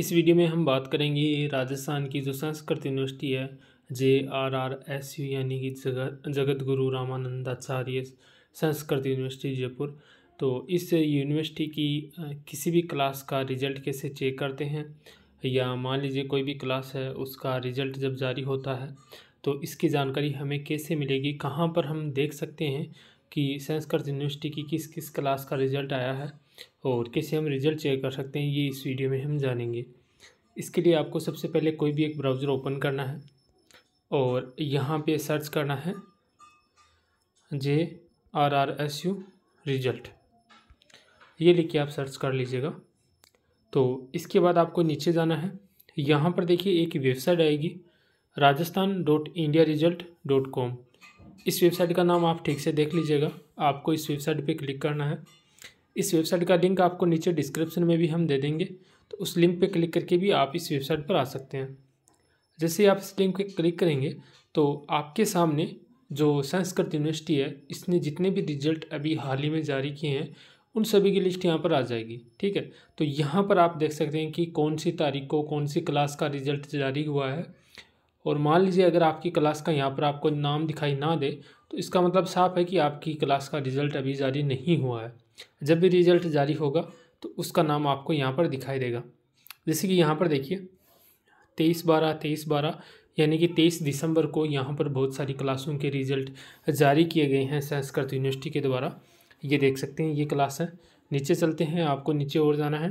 इस वीडियो में हम बात करेंगे राजस्थान की जो संस्कृत यूनिवर्सिटी है J R R S U यानी कि जगत जगत गुरु रामानंदाचार्य संस्कृत यूनिवर्सिटी जयपुर तो इस यूनिवर्सिटी की किसी भी क्लास का रिजल्ट कैसे चेक करते हैं या मान लीजिए कोई भी क्लास है उसका रिजल्ट जब जारी होता है तो इसकी जानकारी हमें कैसे मिलेगी कहाँ पर हम देख सकते हैं कि संस्कृत यूनिवर्सिटी की किस किस क्लास का रिजल्ट आया है और कैसे हम रिज़ल्ट चेक कर सकते हैं ये इस वीडियो में हम जानेंगे इसके लिए आपको सबसे पहले कोई भी एक ब्राउज़र ओपन करना है और यहाँ पे सर्च करना है J R R S U result ये लिख के आप सर्च कर लीजिएगा तो इसके बाद आपको नीचे जाना है यहाँ पर देखिए एक वेबसाइट आएगी Rajasthan dot India result dot com इस वेबसाइट का नाम आप ठीक से देख लीजिएगा आपको इस वेबसाइट पे क्लिक करना है इस वेबसाइट का लिंक आपको नीचे डिस्क्रिप्शन में भी हम दे देंगे तो उस लिंक पर क्लिक करके भी आप इस वेबसाइट पर आ सकते हैं जैसे आप इस लिंक पर क्लिक करेंगे तो आपके सामने जो संस्कृत यूनिवर्सिटी है इसने जितने भी रिजल्ट अभी हाल ही में जारी किए हैं उन सभी की लिस्ट यहाँ पर आ जाएगी ठीक है तो यहाँ पर आप देख सकते हैं कि कौन सी तारीख को कौन सी क्लास का रिजल्ट जारी हुआ है और मान लीजिए अगर आपकी क्लास का यहाँ पर आपको नाम दिखाई ना दे तो इसका मतलब साफ है कि आपकी क्लास का रिजल्ट अभी जारी नहीं हुआ है जब भी रिजल्ट जारी होगा तो उसका नाम आपको यहाँ पर दिखाई देगा जैसे कि यहाँ पर देखिए तेईस बारह तेईस बारह यानी कि तेईस दिसंबर को यहाँ पर बहुत सारी क्लासों के रिजल्ट जारी किए गए हैं संस्कृत यूनिवर्सिटी के द्वारा ये देख सकते हैं ये क्लास है नीचे चलते हैं आपको नीचे और जाना है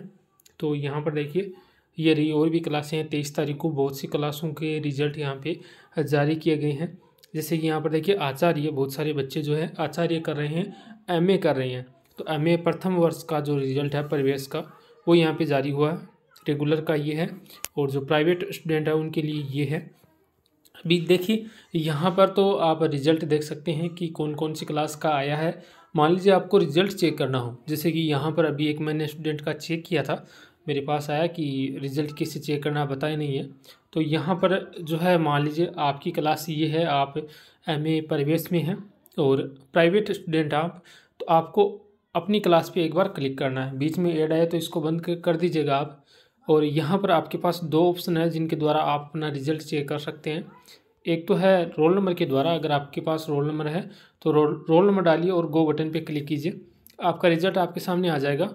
तो यहाँ पर देखिए ये रही और भी क्लासें हैं तेईस तारीख को बहुत सी क्लासों के रिजल्ट यहाँ पे जारी किए गए हैं जैसे कि यहाँ पर देखिए आचार्य बहुत सारे बच्चे जो है आचार्य कर रहे हैं एमए कर रहे हैं तो एम प्रथम वर्ष का जो रिजल्ट है प्रवेश का वो यहाँ पे जारी हुआ है रेगुलर का ये है और जो प्राइवेट स्टूडेंट है उनके लिए ये है अभी देखिए यहाँ पर तो आप रिजल्ट देख सकते हैं कि कौन कौन सी क्लास का आया है मान लीजिए आपको रिजल्ट चेक करना हो जैसे कि यहाँ पर अभी एक मैंने स्टूडेंट का चेक किया था मेरे पास आया कि रिजल्ट किससे चेक करना बताया नहीं है तो यहाँ पर जो है मान लीजिए आपकी क्लास ये है आप एम परिवेश में हैं और प्राइवेट स्टूडेंट आप तो आपको अपनी क्लास पे एक बार क्लिक करना है बीच में ऐड आए तो इसको बंद कर दीजिएगा आप और यहाँ पर आपके पास दो ऑप्शन है जिनके द्वारा आप अपना रिजल्ट चेक कर सकते हैं एक तो है रोल नंबर के द्वारा अगर आपके पास रोल नंबर है तो रोल रोल नंबर डालिए और गो बटन पर क्लिक कीजिए आपका रिजल्ट आपके सामने आ जाएगा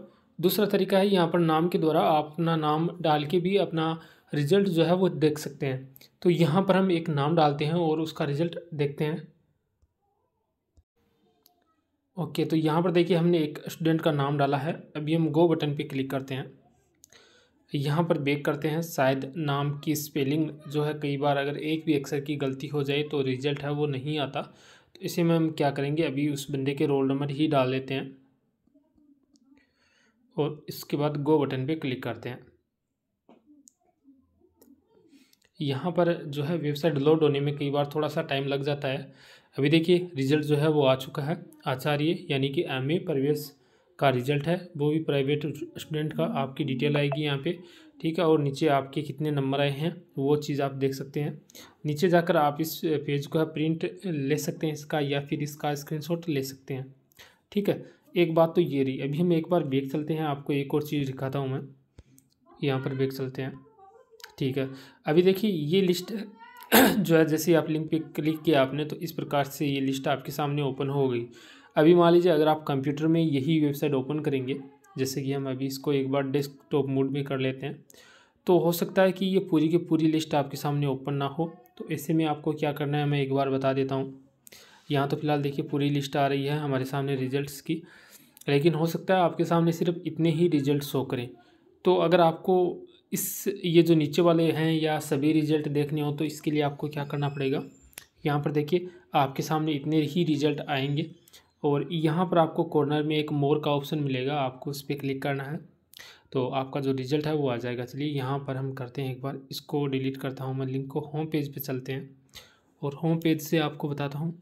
दूसरा तरीका है यहाँ पर नाम के द्वारा आप अपना नाम डाल के भी अपना रिजल्ट जो है वो देख सकते हैं तो यहाँ पर हम एक नाम डालते हैं और उसका रिजल्ट देखते हैं ओके okay, तो यहाँ पर देखिए हमने एक स्टूडेंट का नाम डाला है अभी हम गो बटन पे क्लिक करते हैं यहाँ पर बेक करते हैं शायद नाम की स्पेलिंग जो है कई बार अगर एक भी अक्षर की गलती हो जाए तो रिजल्ट है वो नहीं आता तो इसे में हम क्या करेंगे अभी उस बंदे के रोल नंबर ही डाल लेते हैं और इसके बाद गो बटन पे क्लिक करते हैं यहाँ पर जो है वेबसाइट लोड होने में कई बार थोड़ा सा टाइम लग जाता है अभी देखिए रिजल्ट जो है वो आ चुका है आचार्य यानी कि एम ए प्रवेश का रिजल्ट है वो भी प्राइवेट स्टूडेंट का आपकी डिटेल आएगी यहाँ पे ठीक है और नीचे आपके कितने नंबर आए हैं वो चीज़ आप देख सकते हैं नीचे जाकर आप इस पेज को है प्रिंट ले सकते हैं इसका या फिर इसका स्क्रीनशॉट ले सकते हैं ठीक है एक बात तो ये रही अभी हम एक बार बेग चलते हैं आपको एक और चीज़ दिखाता हूँ मैं यहाँ पर बेग चलते हैं ठीक है अभी देखिए ये लिस्ट जो है जैसे आप लिंक पे क्लिक किया आपने तो इस प्रकार से ये लिस्ट आपके सामने ओपन हो गई अभी मान लीजिए अगर आप कंप्यूटर में यही वेबसाइट ओपन करेंगे जैसे कि हम अभी इसको एक बार डेस्कटॉप मोड में कर लेते हैं तो हो सकता है कि ये पूरी की पूरी लिस्ट आपके सामने ओपन ना हो तो ऐसे में आपको क्या करना है मैं एक बार बता देता हूँ यहाँ तो फिलहाल देखिए पूरी लिस्ट आ रही है हमारे सामने रिजल्ट्स की लेकिन हो सकता है आपके सामने सिर्फ इतने ही रिजल्ट शो करें तो अगर आपको इस ये जो नीचे वाले हैं या सभी रिजल्ट देखने हो तो इसके लिए आपको क्या करना पड़ेगा यहाँ पर देखिए आपके सामने इतने ही रिजल्ट आएंगे और यहाँ पर आपको कॉर्नर में एक मोर का ऑप्शन मिलेगा आपको उस पर क्लिक करना है तो आपका जो रिजल्ट है वो आ जाएगा चलिए यहाँ पर हम करते हैं एक बार इसको डिलीट करता हूँ मैं लिंक को होम पेज पे चलते हैं और होम पेज से आपको बताता हूँ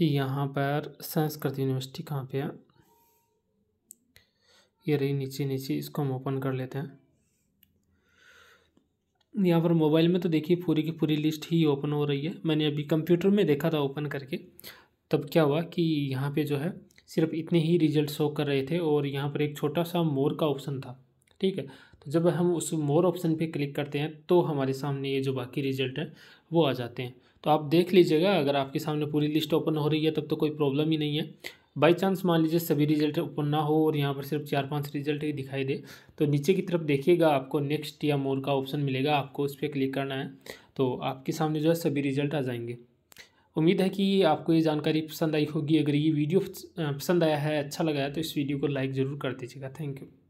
यहाँ पर संस्कृत यूनिवर्सिटी कहाँ पे है ये रही नीचे नीचे इसको हम ओपन कर लेते हैं यहाँ पर मोबाइल में तो देखिए पूरी की पूरी लिस्ट ही ओपन हो रही है मैंने अभी कंप्यूटर में देखा था ओपन करके तब क्या हुआ कि यहाँ पे जो है सिर्फ इतने ही रिजल्ट शो कर रहे थे और यहाँ पर एक छोटा सा मोर का ऑप्शन था ठीक है तो जब हम उस मोर ऑप्शन पे क्लिक करते हैं तो हमारे सामने ये जो बाकी रिजल्ट है वो आ जाते हैं तो आप देख लीजिएगा अगर आपके सामने पूरी लिस्ट ओपन हो रही है तब तो कोई प्रॉब्लम ही नहीं है बाई चांस मान लीजिए सभी रिजल्ट ओपन ना हो और यहाँ पर सिर्फ चार पांच रिजल्ट ही दिखाई दे तो नीचे की तरफ देखिएगा आपको नेक्स्ट या मोर का ऑप्शन मिलेगा आपको उस पर क्लिक करना है तो आपके सामने जो है सभी रिजल्ट आ जाएंगे उम्मीद है कि आपको ये जानकारी पसंद आई होगी अगर ये वीडियो पसंद आया है अच्छा लगा है तो इस वीडियो को लाइक ज़रूर कर दीजिएगा थैंक यू